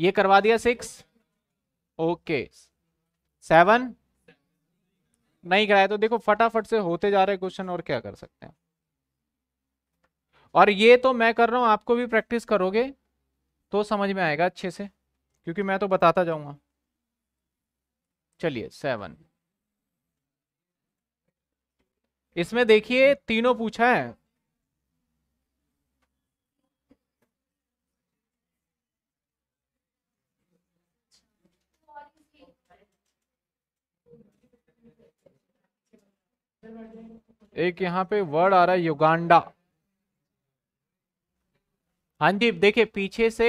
ये करवा दिया सिक्स ओके सेवन नहीं कराया तो देखो फटाफट से होते जा रहे क्वेश्चन और क्या कर सकते हैं और ये तो मैं कर रहा हूं आपको भी प्रैक्टिस करोगे तो समझ में आएगा अच्छे से क्योंकि मैं तो बताता जाऊंगा चलिए सेवन इसमें देखिए तीनों पूछा है एक यहाँ पे वर्ड आ रहा है युगांडा हाँ जी देखिए पीछे से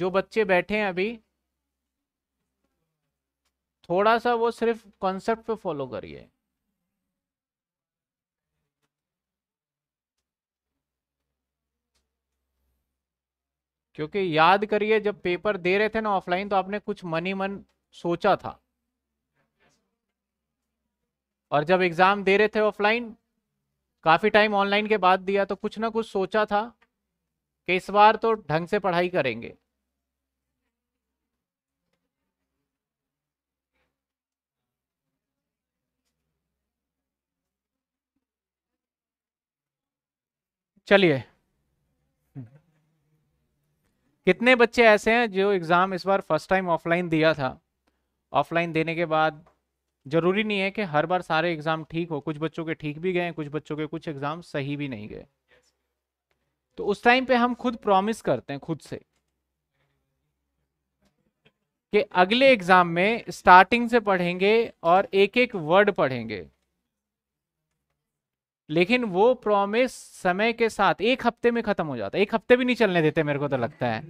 जो बच्चे बैठे हैं अभी थोड़ा सा वो सिर्फ कॉन्सेप्ट पे फॉलो करिए क्योंकि याद करिए जब पेपर दे रहे थे ना ऑफलाइन तो आपने कुछ मनी मन सोचा था और जब एग्ज़ाम दे रहे थे ऑफलाइन काफ़ी टाइम ऑनलाइन के बाद दिया तो कुछ ना कुछ सोचा था कि इस बार तो ढंग से पढ़ाई करेंगे चलिए कितने बच्चे ऐसे हैं जो एग्ज़ाम इस बार फर्स्ट टाइम ऑफलाइन दिया था ऑफलाइन देने के बाद ज़रूरी नहीं है कि हर बार सारे एग्ज़ाम ठीक हो कुछ बच्चों के ठीक भी गए कुछ बच्चों के कुछ एग्ज़ाम सही भी नहीं गए तो उस टाइम पे हम खुद प्रॉमिस करते हैं खुद से कि अगले एग्ज़ाम में स्टार्टिंग से पढ़ेंगे और एक एक वर्ड पढ़ेंगे लेकिन वो प्रॉमिस समय के साथ एक हफ्ते में ख़त्म हो जाता है एक हफ्ते भी नहीं चलने देते मेरे को तो लगता है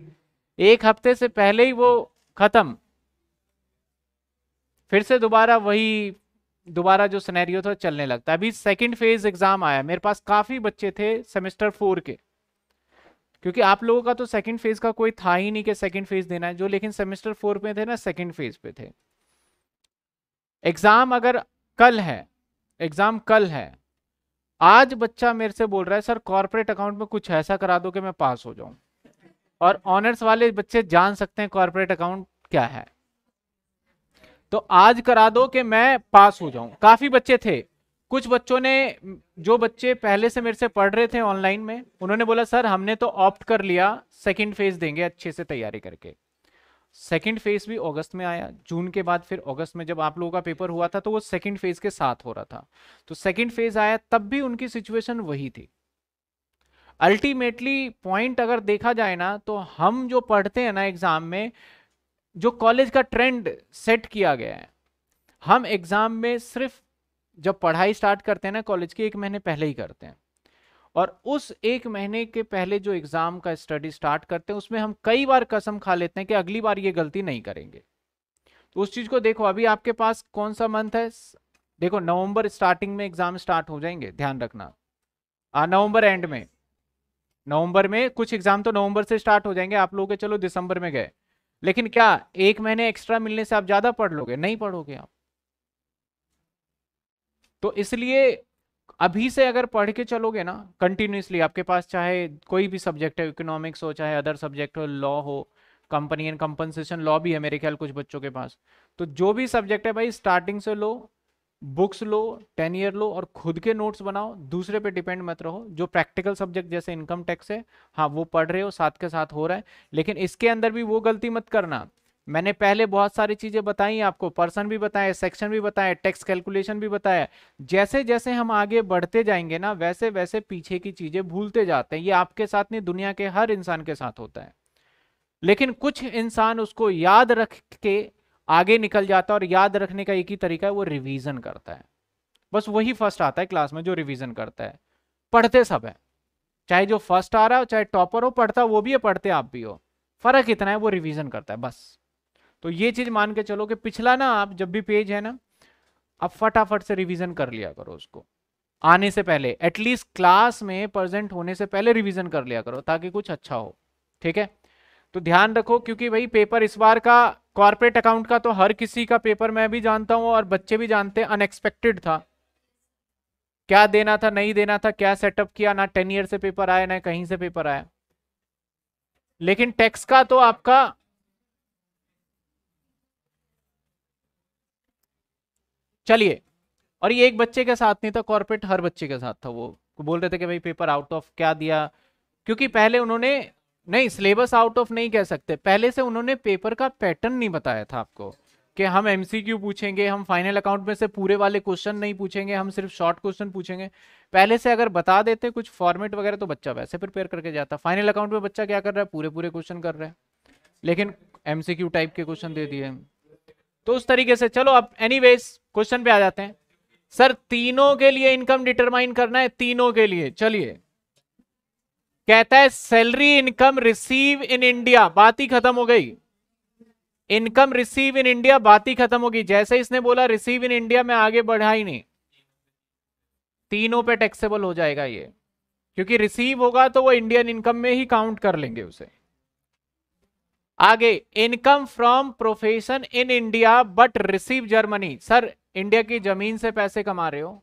एक हफ्ते से पहले ही वो ख़त्म फिर से दोबारा वही दोबारा जो सनेरियो था चलने लगता है अभी सेकेंड फेज एग्जाम आया मेरे पास काफ़ी बच्चे थे सेमेस्टर फोर के क्योंकि आप लोगों का तो सेकेंड फेज का कोई था ही नहीं कि सेकेंड फेज देना है जो लेकिन सेमेस्टर फोर पे थे ना सेकेंड फेज पे थे एग्जाम अगर कल है एग्जाम कल है आज बच्चा मेरे से बोल रहा है सर कॉरपोरेट अकाउंट में कुछ ऐसा करा दो कि मैं पास हो जाऊं और ऑनर्स वाले बच्चे जान सकते हैं कॉरपोरेट अकाउंट क्या है तो आज करा दो कि मैं पास हो जाऊं काफी बच्चे थे कुछ बच्चों ने जो बच्चे पहले से मेरे से पढ़ रहे थे ऑनलाइन में उन्होंने बोला सर हमने तो ऑप्ट कर लिया सेकंड फेज देंगे अच्छे से तैयारी करके सेकंड फेज भी अगस्त में आया जून के बाद फिर अगस्त में जब आप लोगों का पेपर हुआ था तो वो सेकंड फेज के साथ हो रहा था तो सेकंड फेज आया तब भी उनकी सिचुएशन वही थी अल्टीमेटली पॉइंट अगर देखा जाए ना तो हम जो पढ़ते हैं ना एग्जाम में जो कॉलेज का ट्रेंड सेट किया गया है हम एग्ज़ाम में सिर्फ जब पढ़ाई स्टार्ट करते हैं ना कॉलेज के एक महीने पहले ही करते हैं और उस एक महीने के पहले जो एग्ज़ाम का स्टडी स्टार्ट करते हैं उसमें हम कई बार कसम खा लेते हैं कि अगली बार ये गलती नहीं करेंगे तो उस चीज़ को देखो अभी आपके पास कौन सा मंथ है देखो नवंबर स्टार्टिंग में एग्ज़ाम स्टार्ट हो जाएंगे ध्यान रखना नवंबर एंड में नवंबर में कुछ एग्ज़ाम तो नवंबर से स्टार्ट हो जाएंगे आप लोग चलो दिसंबर में गए लेकिन क्या एक महीने एक्स्ट्रा मिलने से आप ज्यादा पढ़ लोगे नहीं पढ़ोगे आप तो इसलिए अभी से अगर पढ़ के चलोगे ना कंटिन्यूसली आपके पास चाहे कोई भी सब्जेक्ट है इकोनॉमिक्स हो चाहे अदर सब्जेक्ट हो लॉ हो कंपनी एंड कंपनसेशन लॉ भी है मेरे ख्याल कुछ बच्चों के पास तो जो भी सब्जेक्ट है भाई स्टार्टिंग से लो बुक्स लो टेन ईयर लो और खुद के नोट्स बनाओ दूसरे पे डिपेंड मत रहो जो प्रैक्टिकल सब्जेक्ट जैसे इनकम टैक्स है हाँ वो पढ़ रहे हो साथ के साथ हो रहा है लेकिन इसके अंदर भी वो गलती मत करना मैंने पहले बहुत सारी चीज़ें बताई आपको पर्सन भी बताए सेक्शन भी बताए टैक्स कैलकुलेशन भी बताया जैसे जैसे हम आगे बढ़ते जाएंगे ना वैसे वैसे पीछे की चीज़ें भूलते जाते हैं ये आपके साथ नहीं दुनिया के हर इंसान के साथ होता है लेकिन कुछ इंसान उसको याद रख के आगे निकल जाता है और याद रखने का एक ही तरीका है वो रिवीजन करता है बस वही फर्स्ट आता है क्लास में जो रिवीजन करता है पढ़ते सब है चाहे जो फर्स्ट आ रहा हो चाहे टॉपर हो पढ़ता वो भी है पढ़ते आप भी हो फर्क इतना है वो रिवीजन करता है बस तो ये चीज मान के चलो कि पिछला ना आप जब भी पेज है ना आप फटाफट से रिवीजन कर लिया करो उसको आने से पहले एटलीस्ट क्लास में प्रेजेंट होने से पहले रिवीजन कर लिया करो ताकि कुछ अच्छा हो ठीक है तो ध्यान रखो क्योंकि भाई पेपर इस बार का कॉरपोरेट अकाउंट का तो हर किसी का पेपर मैं भी जानता हूं और बच्चे भी जानते हैं अनएक्सपेक्टेड था क्या देना था नहीं देना था क्या सेटअप किया ना टेन ईयर से पेपर आया ना कहीं से पेपर आया लेकिन टैक्स का तो आपका चलिए और ये एक बच्चे के साथ नहीं था कॉर्पोरेट हर बच्चे के साथ था वो बोल रहे थे कि भाई पेपर आउट ऑफ क्या दिया क्योंकि पहले उन्होंने नहीं सिलेबस आउट ऑफ नहीं कह सकते पहले से उन्होंने पेपर का पैटर्न नहीं बताया था आपको कि हम एमसीक्यू पूछेंगे हम फाइनल अकाउंट में से पूरे वाले क्वेश्चन नहीं पूछेंगे हम सिर्फ शॉर्ट क्वेश्चन पूछेंगे पहले से अगर बता देते कुछ फॉर्मेट वगैरह तो बच्चा वैसे प्रिपेयर करके जाता फाइनल अकाउंट में बच्चा क्या कर रहा है पूरे पूरे क्वेश्चन कर रहा है लेकिन एमसीक्यू टाइप के क्वेश्चन दे दिए तो उस तरीके से चलो अब एनी क्वेश्चन पे आ जाते हैं सर तीनों के लिए इनकम डिटरमाइन करना है तीनों के लिए चलिए कहता है salary income receive in India बात ही खत्म हो गई इनकम रिसीव इन इंडिया बात ही खत्म होगी जैसे इसने बोला रिसीव इन इंडिया में आगे बढ़ा ही नहीं तीनों पे टैक्सेबल हो जाएगा ये क्योंकि रिसीव होगा तो वो इंडियन इनकम में ही काउंट कर लेंगे उसे आगे income from profession in India but receive Germany सर इंडिया की जमीन से पैसे कमा रहे हो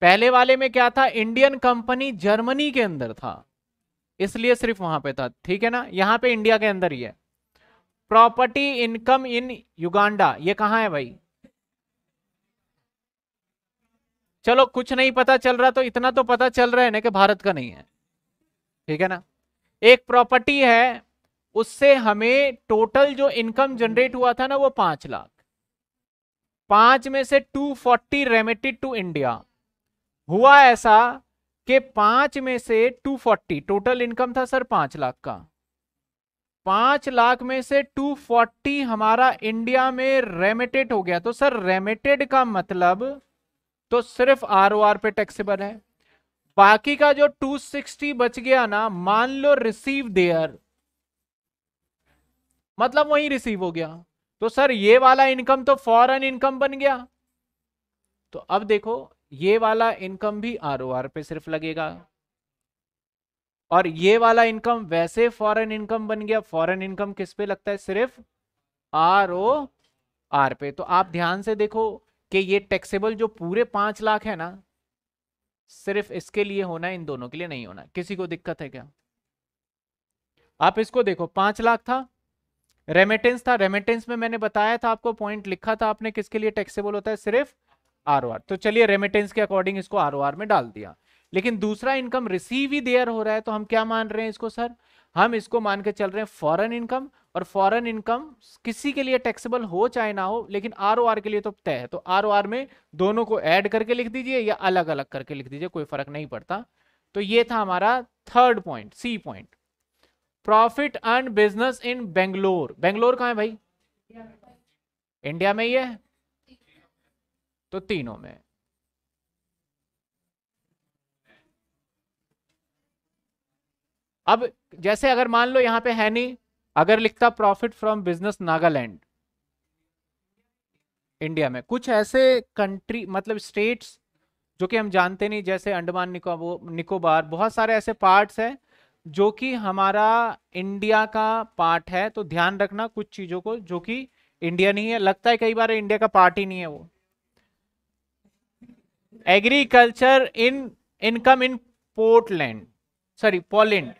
पहले वाले में क्या था इंडियन कंपनी जर्मनी के अंदर था इसलिए सिर्फ वहां पे था ठीक है ना यहां पे इंडिया के अंदर ही है प्रॉपर्टी इनकम इन युगांडा ये कहा है भाई चलो कुछ नहीं पता चल रहा तो इतना तो पता चल रहा है ना कि भारत का नहीं है ठीक है ना एक प्रॉपर्टी है उससे हमें टोटल जो इनकम जनरेट हुआ था ना वो पांच लाख पांच में से two forty remitted to India हुआ ऐसा कि पांच में से 240 टोटल इनकम था सर पांच लाख का पांच लाख में से 240 हमारा इंडिया में रेमिटेड हो गया तो सर रेमिटेड का मतलब तो सिर्फ आर पे टैक्सेबल है बाकी का जो 260 बच गया ना मान लो रिसीव देयर मतलब वही रिसीव हो गया तो सर ये वाला इनकम तो फॉरेन इनकम बन गया तो अब देखो ये वाला इनकम भी आर पे सिर्फ लगेगा और ये वाला इनकम वैसे फॉरेन इनकम बन गया फॉरेन इनकम किस पे लगता है सिर्फ आर ओ आर पे तो आप ध्यान से देखो कि ये टैक्सेबल जो पूरे पांच लाख है ना सिर्फ इसके लिए होना है इन दोनों के लिए नहीं होना किसी को दिक्कत है क्या आप इसको देखो पांच लाख था रेमिटेंस था रेमिटेंस में मैंने बताया था आपको पॉइंट लिखा था आपने किसके लिए टैक्सेबल होता है सिर्फ आर आर तो चलिए रेमिटेंस के अकॉर्डिंग इसको आर आर में डाल दिया लेकिन दूसरा इनकम रिसीव ही देयर हो रहा है तो हम क्या मान रहे हैं इसको सर हम इसको मान के चल रहे हैं फॉरेन इनकम और फॉरेन इनकम किसी के लिए टैक्सेबल हो चाहे ना हो लेकिन आर के लिए तो तय है तो आर में दोनों को ऐड करके लिख दीजिए या अलग अलग करके लिख दीजिए कोई फर्क नहीं पड़ता तो ये था हमारा third point C point profit and business in Bangalore Bangalore कहाँ है भाई इंडिया में ही है तो तीनों में अब जैसे अगर मान लो यहां पे है नहीं अगर लिखता profit from business Nagaland India में कुछ ऐसे कंट्री मतलब स्टेट्स जो कि हम जानते नहीं जैसे अंडमान निकोबार बहुत सारे ऐसे पार्ट्स हैं जो कि हमारा इंडिया का पार्ट है तो ध्यान रखना कुछ चीज़ों को जो कि इंडिया नहीं है लगता है कई बार इंडिया का पार्ट ही नहीं है वो agriculture in income in Portland sorry Poland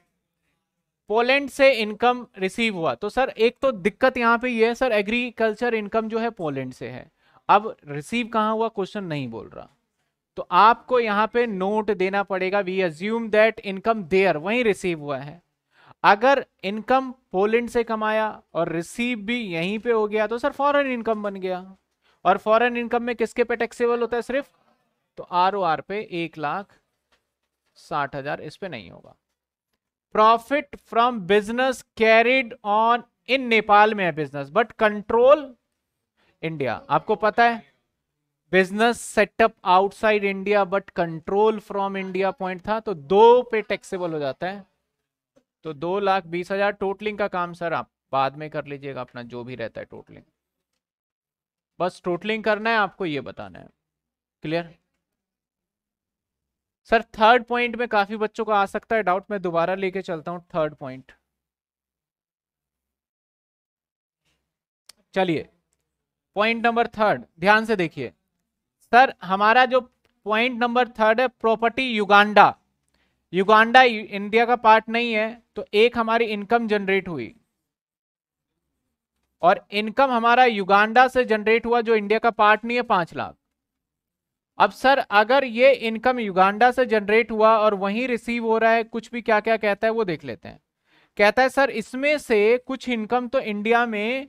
Poland से इनकम रिसीव हुआ तो सर एक तो दिक्कत यहाँ पे ये है सर एग्रीकल्चर इनकम जो है पोलैंड से है अब रिसीव कहाँ हुआ क्वेश्चन नहीं बोल रहा तो आपको यहाँ पे नोट देना पड़ेगा we assume that income there वहीं रिसीव हुआ है अगर इनकम पोलैंड से कमाया और रिसीव भी यहीं पे हो गया तो सर फॉरेन इनकम बन गया और फॉरेन इनकम में किसके पे टैक्सेबल होता है सिर्फ तो आर ओ आर पे एक लाख साठ हजार इस पे नहीं होगा profit from business carried on in Nepal में है बिजनेस बट कंट्रोल इंडिया आपको पता है business setup outside India but control from India point था तो दो पे टैक्सेबल हो जाता है तो दो लाख बीस हजार टोटलिंग का काम सर आप बाद में कर लीजिएगा अपना जो भी रहता है टोटलिंग बस टोटलिंग करना है आपको ये बताना है क्लियर सर थर्ड पॉइंट में काफी बच्चों को आ सकता है डाउट मैं दोबारा लेके चलता हूं थर्ड पॉइंट चलिए पॉइंट नंबर थर्ड ध्यान से देखिए सर हमारा जो पॉइंट नंबर थर्ड है प्रॉपर्टी युगांडा युगांडा इंडिया का पार्ट नहीं है तो एक हमारी इनकम जनरेट हुई और इनकम हमारा युगांडा से जनरेट हुआ जो इंडिया का पार्ट नहीं है पांच लाख अब सर अगर ये इनकम युगांडा से जनरेट हुआ और वहीं रिसीव हो रहा है कुछ भी क्या क्या कहता है वो देख लेते हैं कहता है सर इसमें से कुछ इनकम तो इंडिया में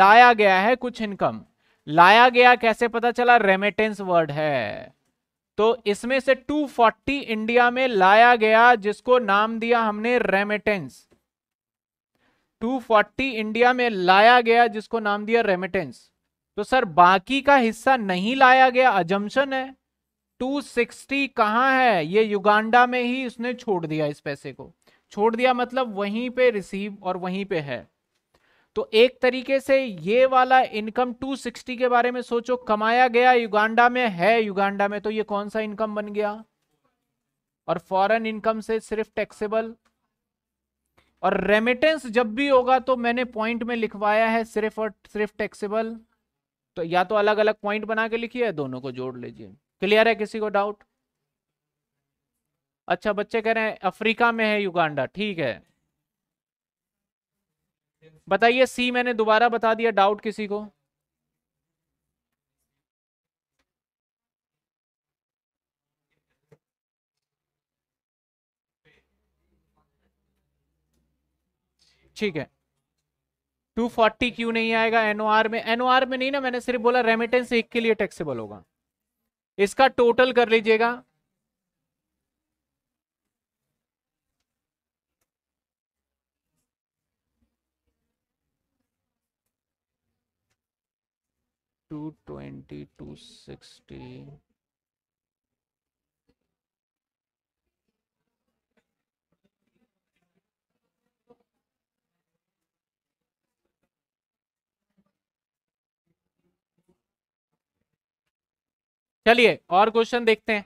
लाया गया है कुछ इनकम लाया गया कैसे पता चला रेमिटेंस वर्ड है तो इसमें से 240 इंडिया में लाया गया जिसको नाम दिया हमने रेमिटेंस 240 इंडिया में लाया गया जिसको नाम दिया रेमिटेंस तो सर बाकी का हिस्सा नहीं लाया गया अजम्पन है 260 कहाँ है ये युगांडा में ही उसने छोड़ दिया इस पैसे को छोड़ दिया मतलब वहीं पे रिसीव और वहीं पे है तो एक तरीके से ये वाला इनकम 260 के बारे में सोचो कमाया गया युगांडा में है युगांडा में तो ये कौन सा इनकम बन गया और फॉरेन इनकम से सिर्फ टैक्सेबल और रेमिटेंस जब भी होगा तो मैंने पॉइंट में लिखवाया है सिर्फ और सिर्फ टैक्सेबल तो या तो अलग अलग पॉइंट बना के लिखिए दोनों को जोड़ लीजिए क्लियर है किसी को डाउट अच्छा बच्चे कह रहे हैं अफ्रीका में है युगांडा ठीक है बताइए सी मैंने दोबारा बता दिया डाउट किसी को ठीक है 240 क्यों नहीं आएगा एनओआर में एनओआर में नहीं ना मैंने सिर्फ बोला रेमिटेंस एक के लिए टैक्सेबल होगा इसका टोटल कर लीजिएगा टू ट्वेंटी टू सिक्सटी चलिए और क्वेश्चन देखते हैं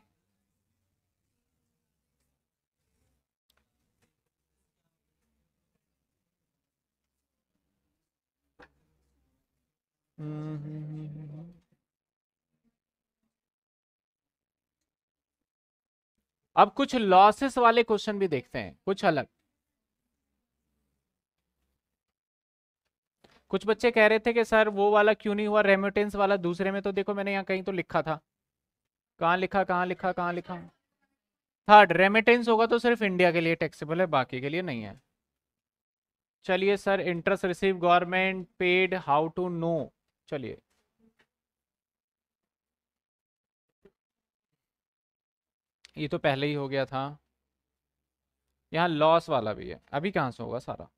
अब कुछ लॉसेस वाले क्वेश्चन भी देखते हैं कुछ अलग कुछ बच्चे कह रहे थे कि सर वो वाला क्यों नहीं हुआ रेमिटेंस वाला दूसरे में तो देखो मैंने यहां कहीं तो लिखा था कहाँ लिखा कहाँ लिखा कहाँ लिखा थर्ड रेमिटेंस होगा तो सिर्फ इंडिया के लिए टैक्सेबल है बाकी के लिए नहीं है चलिए sir interest receive government paid how to know चलिए ये तो पहले ही हो गया था यहाँ लॉस वाला भी है अभी कहाँ से होगा सारा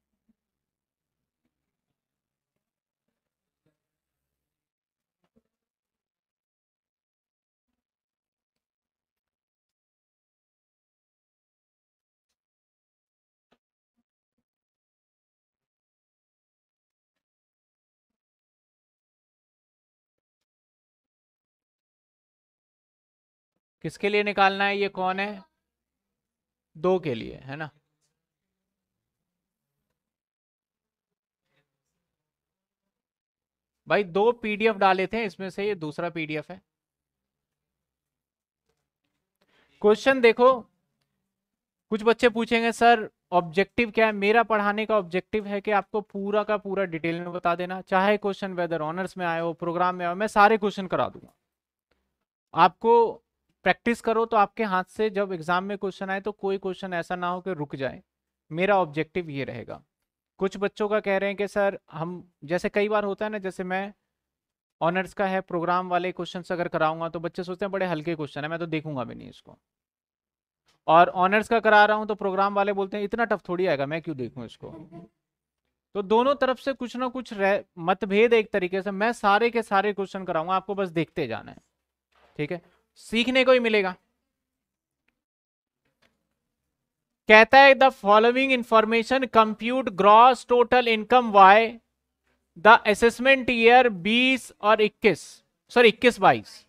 किसके लिए निकालना है ये कौन है दो के लिए है ना भाई दो पीडीएफ डाले थे इसमें से ये दूसरा पीडीएफ है क्वेश्चन देखो कुछ बच्चे पूछेंगे सर ऑब्जेक्टिव क्या है मेरा पढ़ाने का ऑब्जेक्टिव है कि आपको पूरा का पूरा डिटेल में बता देना चाहे क्वेश्चन वेदर ऑनर्स में आए हो प्रोग्राम में आए हो मैं सारे क्वेश्चन करा दूंगा आपको प्रैक्टिस करो तो आपके हाथ से जब एग्जाम में क्वेश्चन आए तो कोई क्वेश्चन ऐसा ना हो कि रुक जाए मेरा ऑब्जेक्टिव ये रहेगा कुछ बच्चों का कह रहे हैं कि सर हम जैसे कई बार होता है ना जैसे मैं ऑनर्स का है प्रोग्राम वाले क्वेश्चन अगर कराऊंगा तो बच्चे सोचते हैं बड़े हल्के क्वेश्चन है मैं तो देखूंगा भी नहीं इसको और ऑनर्स का करा रहा हूँ तो प्रोग्राम वाले बोलते हैं इतना टफ थोड़ी आएगा मैं क्यों देखूँ इसको तो दोनों तरफ से कुछ ना कुछ मतभेद एक तरीके से मैं सारे के सारे क्वेश्चन कराऊंगा आपको बस देखते जाना है ठीक है सीखने को ही मिलेगा कहता है the following information compute gross total income Y the assessment year 20 और 21 सॉरी 21 बाईस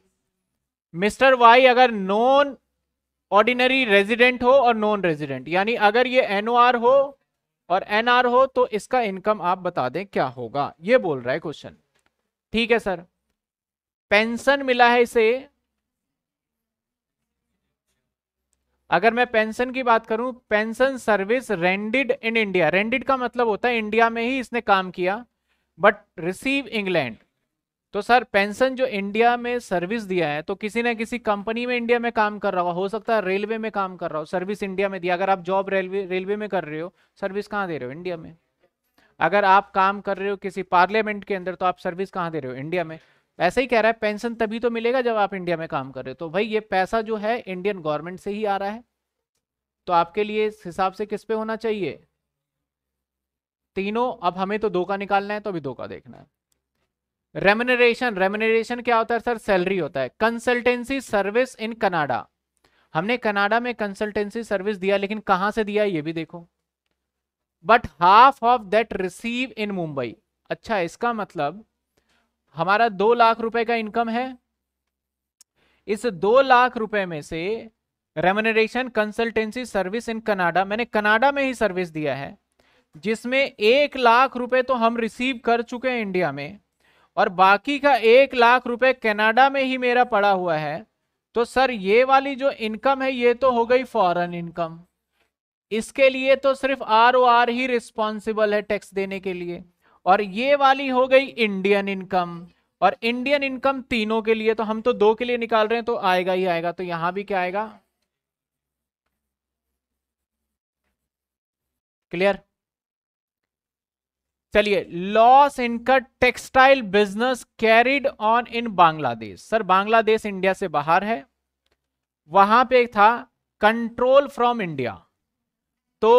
मिस्टर वाई अगर नॉन ऑर्डिनरी रेजिडेंट हो और नॉन रेजिडेंट यानी अगर ये एनओआर हो और एनआर हो तो इसका इनकम आप बता दें क्या होगा ये बोल रहा है क्वेश्चन ठीक है सर पेंशन मिला है इसे अगर मैं पेंशन की बात करूं pension service rendered in India rendered का मतलब होता है इंडिया में ही इसने काम किया बट रिसीव इंग्लैंड तो सर पेंशन जो इंडिया में सर्विस दिया है तो किसी ना किसी कंपनी में इंडिया में काम कर रहा हो हो सकता है रेलवे में काम कर रहा हो सर्विस इंडिया में दिया अगर आप जॉब रेलवे रेलवे में कर रहे हो सर्विस कहाँ दे रहे हो इंडिया में अगर आप काम कर रहे हो किसी पार्लियामेंट के अंदर तो आप सर्विस कहाँ दे रहे हो इंडिया में ऐसे ही कह रहा है पेंशन तभी तो मिलेगा जब आप इंडिया में काम कर रहे हो तो भाई ये पैसा जो है इंडियन गवर्नमेंट से ही आ रहा है तो आपके लिए इस हिसाब से किस पे होना चाहिए तीनों अब हमें तो दो का निकालना है तो अभी दो का देखना है रेमनरेशन रेमनरेशन क्या होता है सर सैलरी होता है कंसल्टेंसी सर्विस इन कनाडा हमने कनाडा में कंसल्टेंसी सर्विस दिया लेकिन कहां से दिया ये भी देखो but half of that receive in Mumbai अच्छा इसका मतलब हमारा दो लाख रुपए का इनकम है इस दो लाख रुपए में से remuneration consultancy service in Canada मैंने कनाडा में ही सर्विस दिया है जिसमें एक लाख रुपए तो हम रिसीव कर चुके हैं इंडिया में और बाकी का एक लाख रुपए कनाडा में ही मेरा पड़ा हुआ है तो सर ये वाली जो इनकम है ये तो हो गई फॉरेन इनकम इसके लिए तो सिर्फ आर ओ आर ही रिस्पॉन्सिबल है टैक्स देने के लिए और ये वाली हो गई इंडियन इनकम और इंडियन इनकम तीनों के लिए तो हम तो दो के लिए निकाल रहे हैं तो आएगा ही आएगा तो यहां भी क्या आएगा क्लियर चलिए लॉस इनका textile business carried on in Bangladesh sir Bangladesh India से बाहर है वहां पे था कंट्रोल फ्रॉम इंडिया तो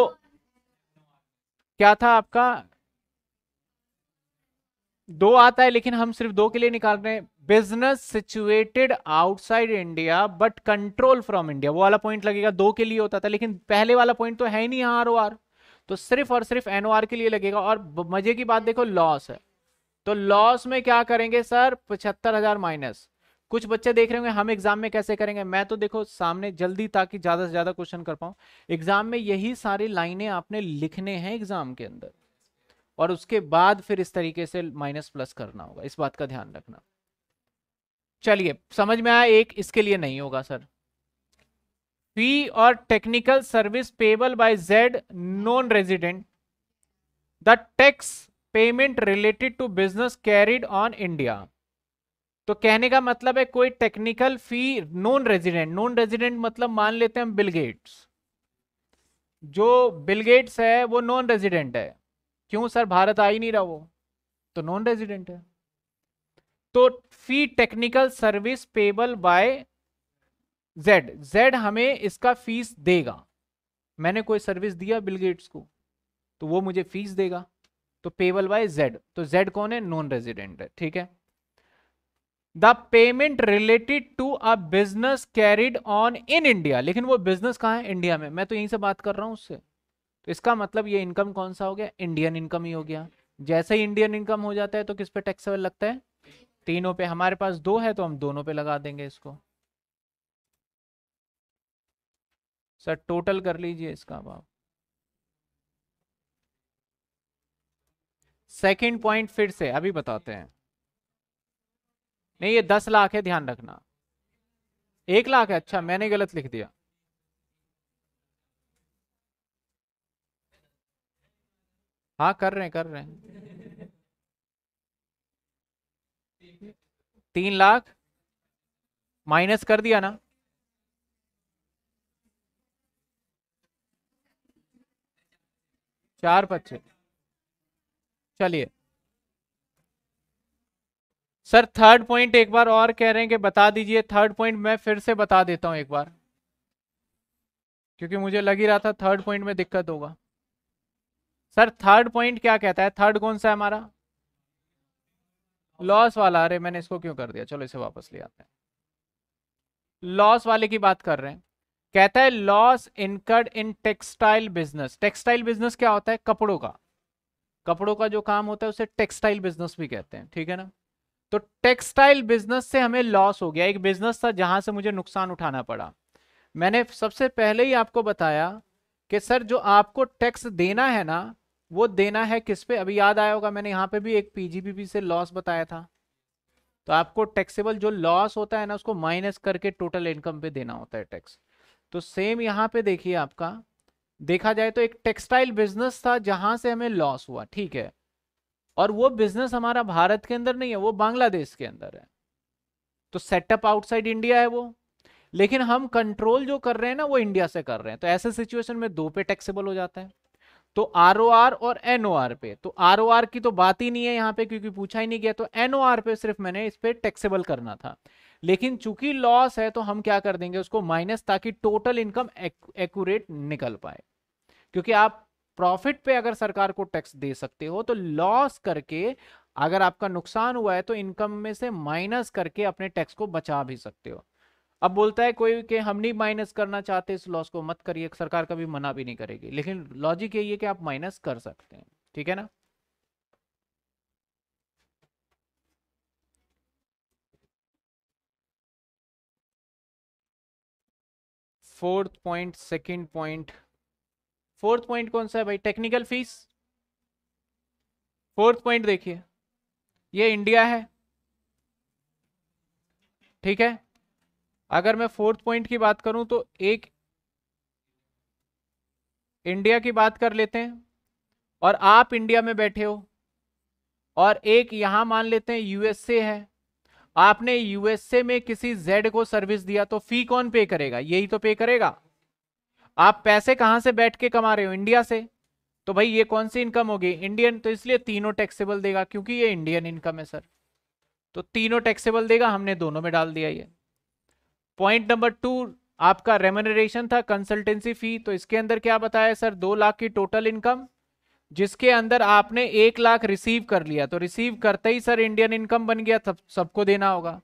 क्या था आपका दो आता है लेकिन हम सिर्फ दो के लिए निकाल रहे हैं business situated outside India but control from India वो वाला पॉइंट लगेगा दो के लिए होता था लेकिन पहले वाला पॉइंट तो है ही नहीं आर ओ आर तो सिर्फ और सिर्फ एन ओ आर के लिए लगेगा और मजे की बात देखो लॉस है तो लॉस में क्या करेंगे सर पचहत्तर हजार माइनस कुछ बच्चे देख रहे होंगे हम एग्जाम में कैसे करेंगे मैं तो देखो सामने जल्दी ताकि ज्यादा से ज्यादा क्वेश्चन कर पाऊं एग्जाम में यही सारी लाइनें आपने लिखने हैं एग्जाम के अंदर और उसके बाद फिर इस तरीके से माइनस प्लस करना होगा इस बात का ध्यान रखना चलिए समझ में आया एक इसके लिए नहीं होगा सर फी और technical service payable by Z non resident the tax payment related to business carried on India तो कहने का मतलब है कोई technical fee non resident non resident मतलब मान लेते हैं हम जो बिलगेट्स है वो नॉन रेजिडेंट है क्यों सर भारत आ ही नहीं रहा वो तो नॉन रेजिडेंट है तो fee technical service payable by Z Z हमें इसका फीस देगा मैंने कोई सर्विस दिया बिल गेट्स को तो वो मुझे फीस देगा तो पेबल बाय जेड तो जेड कौन है नॉन रेजिडेंट है ठीक है the payment related to a business carried on in India लेकिन वो बिजनेस कहाँ है इंडिया में मैं तो यहीं से बात कर रहा हूं उससे तो इसका मतलब ये इनकम कौन सा हो गया इंडियन इनकम ही हो गया जैसे ही इंडियन इनकम हो जाता है तो किस पे टैक्सेबल लगता है तीनों पे हमारे पास दो है तो हम दोनों पे लगा देंगे इसको सर टोटल कर लीजिए इसका भाव सेकेंड पॉइंट फिर से अभी बताते हैं नहीं ये दस लाख है ध्यान रखना एक लाख है अच्छा मैंने गलत लिख दिया हाँ कर रहे हैं कर रहे हैं तीन लाख माइनस कर दिया ना चार पच्चे चलिए सर थर्ड पॉइंट एक बार और कह रहे हैं कि बता दीजिए थर्ड पॉइंट मैं फिर से बता देता हूं एक बार क्योंकि मुझे लग ही रहा था थर्ड पॉइंट में दिक्कत होगा सर थर्ड पॉइंट क्या कहता है थर्ड कौन सा है हमारा लॉस वाला अरे मैंने इसको क्यों कर दिया चलो इसे वापस ले आते हैं लॉस वाले की बात कर रहे हैं कहता है loss incurred in textile business textile business क्या होता है कपड़ों का कपड़ों का जो काम होता है उसे टेक्सटाइल बिजनेस भी कहते हैं ठीक है ना तो टेक्सटाइल बिजनेस से हमें लॉस हो गया एक बिजनेस था जहां से मुझे नुकसान उठाना पड़ा मैंने सबसे पहले ही आपको बताया कि सर जो आपको टैक्स देना है ना वो देना है किस पे अभी याद आया होगा मैंने यहाँ पे भी एक पीजीबीपी से लॉस बताया था तो आपको टैक्सेबल जो लॉस होता है ना उसको माइनस करके टोटल इनकम पे देना होता है टैक्स तो सेम यहाँ पे देखिए आपका देखा जाए तो एक टेक्सटाइल बिजनेस था जहां से हमें लॉस हुआ ठीक है और वो बिजनेस हमारा भारत के अंदर नहीं है वो बांग्लादेश के अंदर है तो सेटअप आउटसाइड इंडिया है वो लेकिन हम कंट्रोल जो कर रहे हैं ना वो इंडिया से कर रहे हैं तो ऐसे सिचुएशन में दो पे टैक्सेबल हो जाता है तो आर ओ आर और एन पे तो आर ओ आर की तो बात ही नहीं है यहाँ पे क्योंकि पूछा ही नहीं गया तो एन पे सिर्फ मैंने इस पर टैक्सेबल करना था लेकिन चूंकि लॉस है तो हम क्या कर देंगे उसको माइनस ताकि टोटल इनकम एक्यूरेट निकल पाए क्योंकि आप प्रॉफिट पे अगर सरकार को टैक्स दे सकते हो तो लॉस करके अगर आपका नुकसान हुआ है तो इनकम में से माइनस करके अपने टैक्स को बचा भी सकते हो अब बोलता है कोई कि हम नहीं माइनस करना चाहते इस लॉस को मत करिए सरकार कभी मना भी नहीं करेगी लेकिन लॉजिक यही है कि आप माइनस कर सकते हैं ठीक है ना fourth point second point fourth point कौन सा है भाई टेक्निकल फीस फोर्थ पॉइंट देखिए ये इंडिया है ठीक है अगर मैं फोर्थ पॉइंट की बात करूं तो एक इंडिया की बात कर लेते हैं और आप इंडिया में बैठे हो और एक यहां मान लेते हैं यूएसए है आपने यूएसए में किसी जेड को सर्विस दिया तो फी कौन पे करेगा यही तो पे करेगा आप पैसे कहां से बैठ के कमा रहे हो इंडिया से तो भाई ये कौन सी इनकम होगी इंडियन तो इसलिए तीनों टैक्सेबल देगा क्योंकि ये इंडियन इनकम है सर तो तीनों टैक्सेबल देगा हमने दोनों में डाल दिया ये पॉइंट नंबर टू आपका रेमोनरेशन था कंसल्टेंसी फी तो इसके अंदर क्या बताया सर दो लाख की टोटल इनकम जिसके अंदर आपने एक लाख रिसीव कर लिया तो रिसीव करते ही सर इंडियन इनकम बन गया सब सबको देना होगा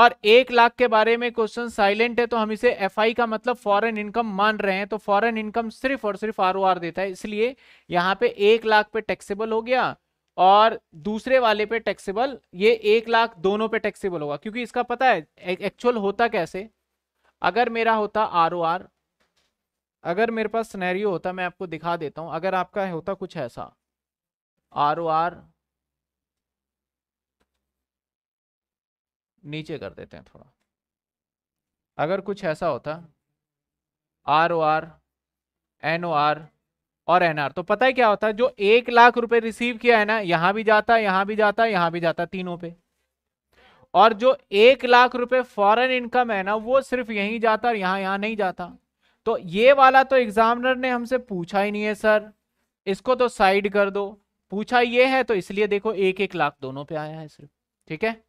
और एक लाख के बारे में क्वेश्चन साइलेंट है तो हम इसे एफ का मतलब फॉरेन इनकम मान रहे हैं तो फॉरेन इनकम सिर्फ और सिर्फ आर देता है इसलिए यहाँ पे एक लाख पे टैक्सेबल हो गया और दूसरे वाले पे टैक्सेबल ये एक लाख दोनों पे टैक्सेबल होगा क्योंकि इसका पता है एक्चुअल होता कैसे अगर मेरा होता आर ओ आर अगर मेरे पास स्नैरियो होता मैं आपको दिखा देता हूँ अगर आपका होता कुछ ऐसा आर ओ आर नीचे कर देते हैं थोड़ा अगर कुछ ऐसा होता R O R N O R और एनआर तो पता है क्या होता है जो एक लाख रुपए रिसीव किया है ना यहां भी जाता यहां भी जाता यहां भी जाता तीनों पे और जो एक लाख रुपए फॉरेन इनकम है ना वो सिर्फ यहीं जाता और यहाँ यहाँ नहीं जाता तो ये वाला तो एग्जामिनर ने हमसे पूछा ही नहीं है सर इसको तो साइड कर दो पूछा ये है तो इसलिए देखो एक एक लाख दोनों पे आया है सिर्फ ठीक है